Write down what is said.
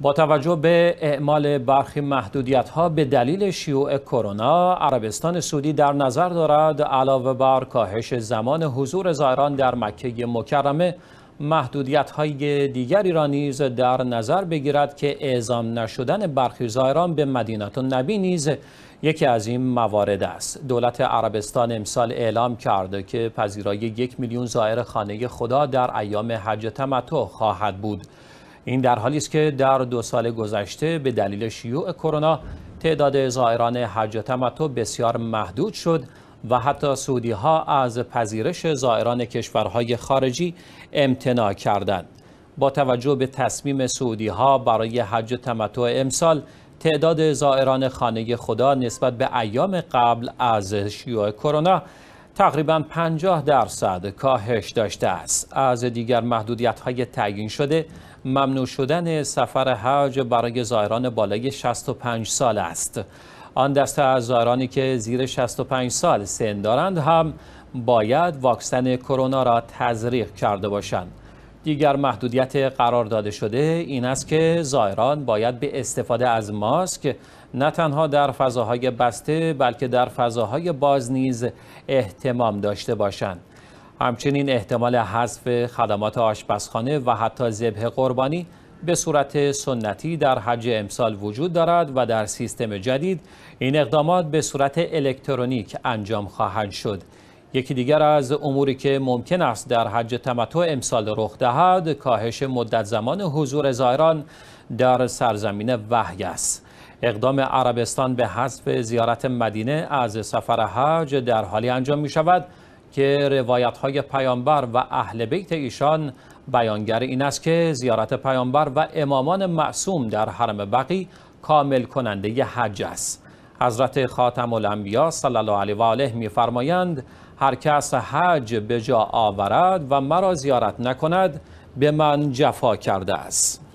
با توجه به اعمال برخی محدودیت ها به دلیل شیوع کرونا عربستان سعودی در نظر دارد علاوه بر کاهش زمان حضور زائران در مکه مکرمه محدودیت های دیگری را نیز در نظر بگیرد که اعزام نشدن برخی زائران به مدینت نبی نیز یکی از این موارد است دولت عربستان امسال اعلام کرد که پذیرایی یک میلیون زائر خانه خدا در ایام حج تمتع خواهد بود این در حالی است که در دو سال گذشته به دلیل شیوع کرونا تعداد زائران حج و تمتع بسیار محدود شد و حتی سعودی ها از پذیرش زائران کشورهای خارجی امتناع کردند با توجه به تصمیم سعودی ها برای حج تمتع امسال تعداد زائران خانه خدا نسبت به ایام قبل از شیوع کرونا تقریبا 50 درصد کاهش داشته است از دیگر محدودیت های تعیین شده ممنوع شدن سفر حج برای زائران بالای 65 سال است آن دسته از زائرانی که زیر 65 سال سن دارند هم باید واکسن کرونا را تزریق کرده باشند دیگر محدودیت قرار داده شده این است که زائران باید به استفاده از ماسک نه تنها در فضاهای بسته بلکه در فضاهای باز نیز احتمام داشته باشند. همچنین احتمال حذف خدمات آشپزخانه و حتی ذبح قربانی به صورت سنتی در حج امسال وجود دارد و در سیستم جدید این اقدامات به صورت الکترونیک انجام خواهد شد. یکی دیگر از اموری که ممکن است در حج تمتع امسال رخ دهد کاهش مدت زمان حضور زائران در سرزمین وحی است اقدام عربستان به حذف زیارت مدینه از سفر حج در حالی انجام می شود که روایت های پیامبر و اهل بیت ایشان بیانگر این است که زیارت پیامبر و امامان معصوم در حرم بقی کامل کننده ی حج است حضرت خاتم الانبیا صلی الله علیه و آله میفرمایند هر کس حج به جا آورد و مرا زیارت نکند به من جفا کرده است